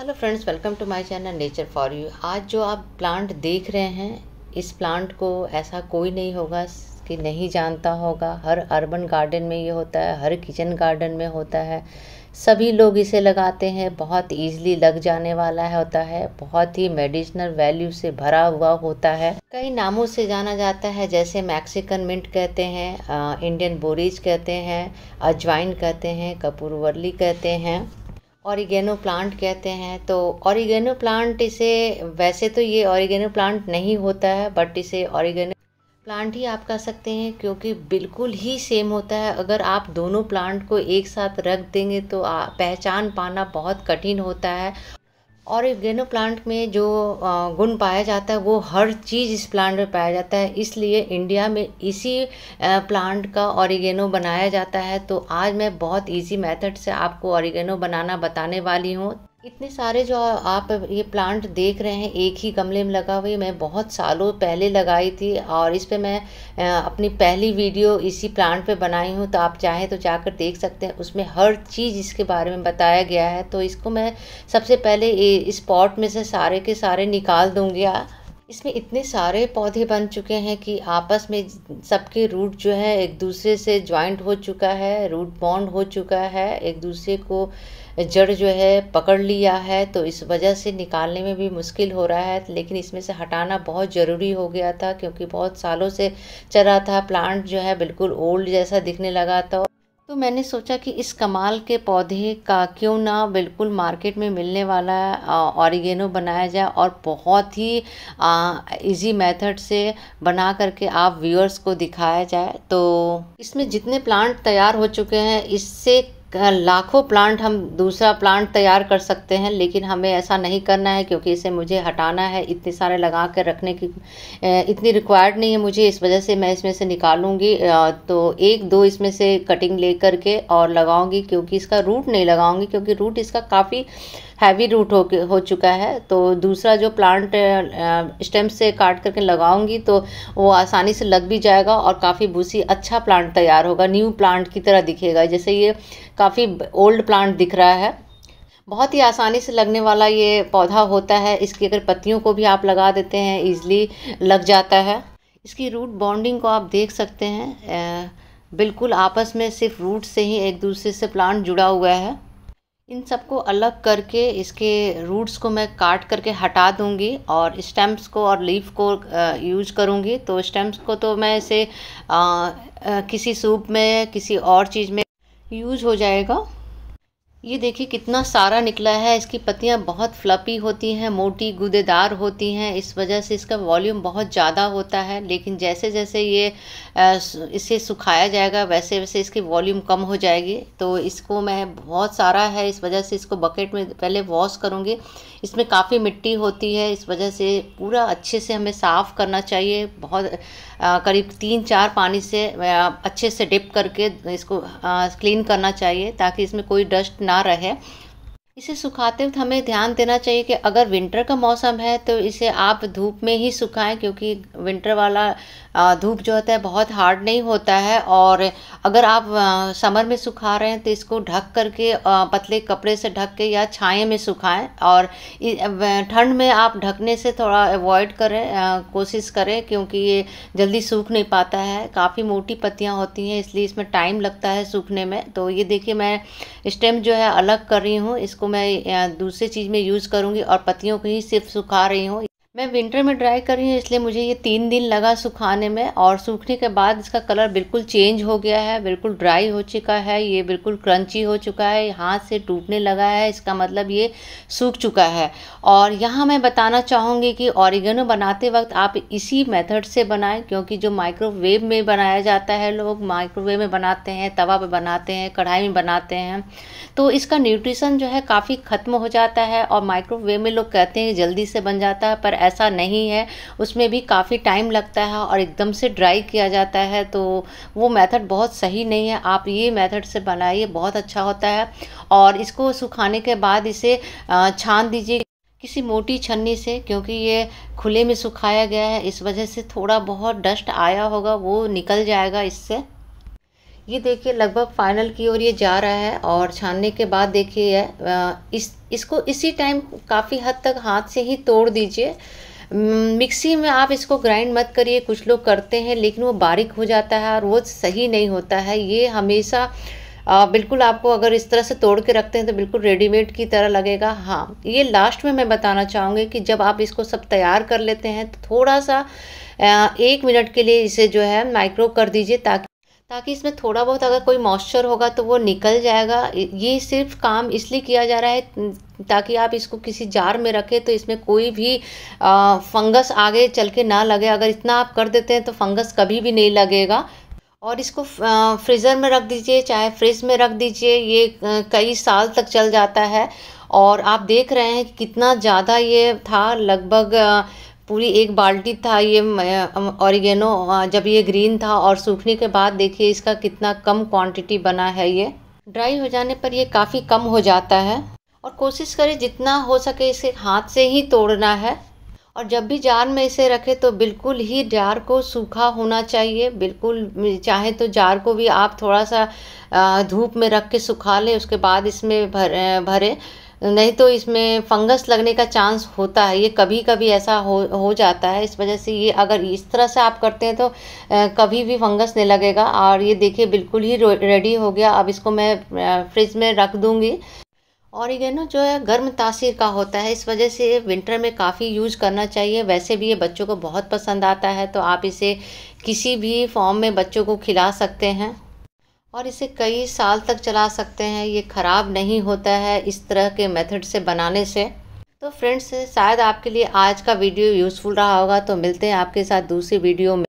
hello friends welcome to my channel nature for you आज जो आप प्लांट देख रहे हैं इस प्लांट को ऐसा कोई नहीं होगा कि नहीं जानता होगा हर अर्बन गार्डन में ये होता है हर किचन गार्डन में होता है सभी लोग इसे लगाते हैं बहुत ईजिली लग जाने वाला है होता है बहुत ही मेडिसिनल वैल्यू से भरा हुआ होता है कई नामों से जाना जाता है जैसे मैक्सिकन मिंट कहते हैं इंडियन बोरीज कहते हैं अजवाइन कहते हैं कपूरवर्ली कहते हैं ऑरिगेनो प्लांट कहते हैं तो ऑरिगेनो प्लांट इसे वैसे तो ये ऑरिगेनो प्लांट नहीं होता है बट इसे ऑरिगेनो प्लांट ही आप कह सकते हैं क्योंकि बिल्कुल ही सेम होता है अगर आप दोनों प्लांट को एक साथ रख देंगे तो पहचान पाना बहुत कठिन होता है और गेनो प्लांट में जो गुण पाया जाता है वो हर चीज़ इस प्लांट में पाया जाता है इसलिए इंडिया में इसी प्लांट का ऑरिगेनो बनाया जाता है तो आज मैं बहुत इजी मेथड से आपको ऑरिगेनो बनाना बताने वाली हूँ इतने सारे जो आप ये प्लांट देख रहे हैं एक ही गमले में लगा हुई मैं बहुत सालों पहले लगाई थी और इस पर मैं अपनी पहली वीडियो इसी प्लांट पे बनाई हूँ तो आप चाहें तो जाकर देख सकते हैं उसमें हर चीज़ इसके बारे में बताया गया है तो इसको मैं सबसे पहले इस पॉट में से सारे के सारे निकाल दूँगी इसमें इतने सारे पौधे बन चुके हैं कि आपस में सबके रूट जो है एक दूसरे से ज्वाइंट हो चुका है रूट बॉन्ड हो चुका है एक दूसरे को जड़ जो है पकड़ लिया है तो इस वजह से निकालने में भी मुश्किल हो रहा है लेकिन इसमें से हटाना बहुत ज़रूरी हो गया था क्योंकि बहुत सालों से चला था प्लांट जो है बिल्कुल ओल्ड जैसा दिखने लगा था तो मैंने सोचा कि इस कमाल के पौधे का क्यों ना बिल्कुल मार्केट में मिलने वाला ऑरिगेनो बनाया जाए और बहुत ही इजी मेथड से बना करके आप व्यूअर्स को दिखाया जाए तो इसमें जितने प्लांट तैयार हो चुके हैं इससे लाखों प्लांट हम दूसरा प्लांट तैयार कर सकते हैं लेकिन हमें ऐसा नहीं करना है क्योंकि इसे मुझे हटाना है इतने सारे लगा कर रखने की इतनी रिक्वायर्ड नहीं है मुझे इस वजह से मैं इसमें से निकालूंगी तो एक दो इसमें से कटिंग ले करके और लगाऊंगी क्योंकि इसका रूट नहीं लगाऊंगी क्योंकि रूट इसका काफ़ी हैवी रूट हो हो चुका है तो दूसरा जो प्लांट स्टेम से काट करके लगाऊंगी तो वो आसानी से लग भी जाएगा और काफ़ी बूसी अच्छा प्लांट तैयार होगा न्यू प्लांट की तरह दिखेगा जैसे ये काफ़ी ओल्ड प्लांट दिख रहा है बहुत ही आसानी से लगने वाला ये पौधा होता है इसकी अगर पत्तियों को भी आप लगा देते हैं ईजिली लग जाता है इसकी रूट बॉन्डिंग को आप देख सकते हैं बिल्कुल आपस में सिर्फ रूट से ही एक दूसरे से प्लांट जुड़ा हुआ है इन सबको अलग करके इसके रूट्स को मैं काट करके हटा दूंगी और स्टेम्स को और लीफ को यूज करूंगी तो स्टेम्स को तो मैं इसे आ, आ, किसी सूप में किसी और चीज़ में यूज हो जाएगा ये देखिए कितना सारा निकला है इसकी पत्तियाँ बहुत फ्लपी होती हैं मोटी गुदेदार होती हैं इस वजह से इसका वॉल्यूम बहुत ज़्यादा होता है लेकिन जैसे जैसे ये इसे सुखाया जाएगा वैसे वैसे इसकी वॉल्यूम कम हो जाएगी तो इसको मैं बहुत सारा है इस वजह से इसको बकेट में पहले वॉश करूँगी इसमें काफ़ी मिट्टी होती है इस वजह से पूरा अच्छे से हमें साफ़ करना चाहिए बहुत आ, करीब तीन चार पानी से अच्छे से डिप करके इसको क्लीन करना चाहिए ताकि इसमें कोई डस्ट ना रहे इसे सुखाते वक्त हमें ध्यान देना चाहिए कि अगर विंटर का मौसम है तो इसे आप धूप में ही सुखाएं क्योंकि विंटर वाला धूप जो होता है बहुत हार्ड नहीं होता है और अगर आप समर में सुखा रहे हैं तो इसको ढक करके पतले कपड़े से ढक के या छाए में सुखाएं और ठंड में आप ढकने से थोड़ा अवॉइड करें कोशिश करें क्योंकि ये जल्दी सूख नहीं पाता है काफ़ी मोटी पत्तियाँ होती हैं इसलिए इसमें टाइम लगता है सूखने में तो ये देखिए मैं स्टेम जो है अलग कर रही हूँ इसको मैं दूसरी चीज़ में यूज़ करूँगी और पत्तियों को ही सिर्फ सुखा रही हूँ मैं विंटर में ड्राई कर रही हूँ इसलिए मुझे ये तीन दिन लगा सुखाने में और सूखने के बाद इसका कलर बिल्कुल चेंज हो गया है बिल्कुल ड्राई हो चुका है ये बिल्कुल क्रंची हो चुका है हाथ से टूटने लगा है इसका मतलब ये सूख चुका है और यहाँ मैं बताना चाहूँगी कि ऑरिगेनो बनाते वक्त आप इसी मेथड से बनाएं क्योंकि जो माइक्रोवेव में बनाया जाता है लोग माइक्रोवेव में बनाते हैं तवा पर बनाते हैं कढ़ाई में बनाते हैं तो इसका न्यूट्रिशन जो है काफ़ी ख़त्म हो जाता है और माइक्रोवेव में लोग कहते हैं जल्दी से बन जाता है पर ऐसा नहीं है उसमें भी काफ़ी टाइम लगता है और एकदम से ड्राई किया जाता है तो वो मेथड बहुत सही नहीं है आप ये मेथड से बनाइए बहुत अच्छा होता है और इसको सुखाने के बाद इसे छान दीजिए किसी मोटी छन्नी से क्योंकि ये खुले में सुखाया गया है इस वजह से थोड़ा बहुत डस्ट आया होगा वो निकल जाएगा इससे ये देखिए लगभग फाइनल की ओर ये जा रहा है और छानने के बाद देखिए इस इसको इसी टाइम काफ़ी हद तक हाथ से ही तोड़ दीजिए मिक्सी में आप इसको ग्राइंड मत करिए कुछ लोग करते हैं लेकिन वो बारीक हो जाता है और वो सही नहीं होता है ये हमेशा आ, बिल्कुल आपको अगर इस तरह से तोड़ के रखते हैं तो बिल्कुल रेडीमेड की तरह लगेगा हाँ ये लास्ट में मैं बताना चाहूँगी कि जब आप इसको सब तैयार कर लेते हैं तो थोड़ा सा एक मिनट के लिए इसे जो है माइक्रो कर दीजिए ताकि ताकि इसमें थोड़ा बहुत अगर कोई मॉइस्चर होगा तो वो निकल जाएगा ये सिर्फ काम इसलिए किया जा रहा है ताकि आप इसको किसी जार में रखें तो इसमें कोई भी आ, फंगस आगे चल के ना लगे अगर इतना आप कर देते हैं तो फंगस कभी भी नहीं लगेगा और इसको फ्रीज़र में रख दीजिए चाहे फ्रिज में रख दीजिए ये कई साल तक चल जाता है और आप देख रहे हैं कि कितना ज़्यादा ये था लगभग पूरी एक बाल्टी था ये ऑरिगेनो जब ये ग्रीन था और सूखने के बाद देखिए इसका कितना कम क्वांटिटी बना है ये ड्राई हो जाने पर ये काफ़ी कम हो जाता है और कोशिश करें जितना हो सके इसे हाथ से ही तोड़ना है और जब भी जार में इसे रखें तो बिल्कुल ही जार को सूखा होना चाहिए बिल्कुल चाहे तो जार को भी आप थोड़ा सा धूप में रख के सुखा लें उसके बाद इसमें भर भरें नहीं तो इसमें फंगस लगने का चांस होता है ये कभी कभी ऐसा हो हो जाता है इस वजह से ये अगर इस तरह से आप करते हैं तो कभी भी फंगस नहीं लगेगा और ये देखिए बिल्कुल ही रेडी हो गया अब इसको मैं फ्रिज में रख दूँगी और ये ना जो है गर्म तासीर का होता है इस वजह से विंटर में काफ़ी यूज करना चाहिए वैसे भी ये बच्चों को बहुत पसंद आता है तो आप इसे किसी भी फॉर्म में बच्चों को खिला सकते हैं और इसे कई साल तक चला सकते हैं ये ख़राब नहीं होता है इस तरह के मेथड से बनाने से तो फ्रेंड्स शायद आपके लिए आज का वीडियो यूज़फुल रहा होगा तो मिलते हैं आपके साथ दूसरी वीडियो में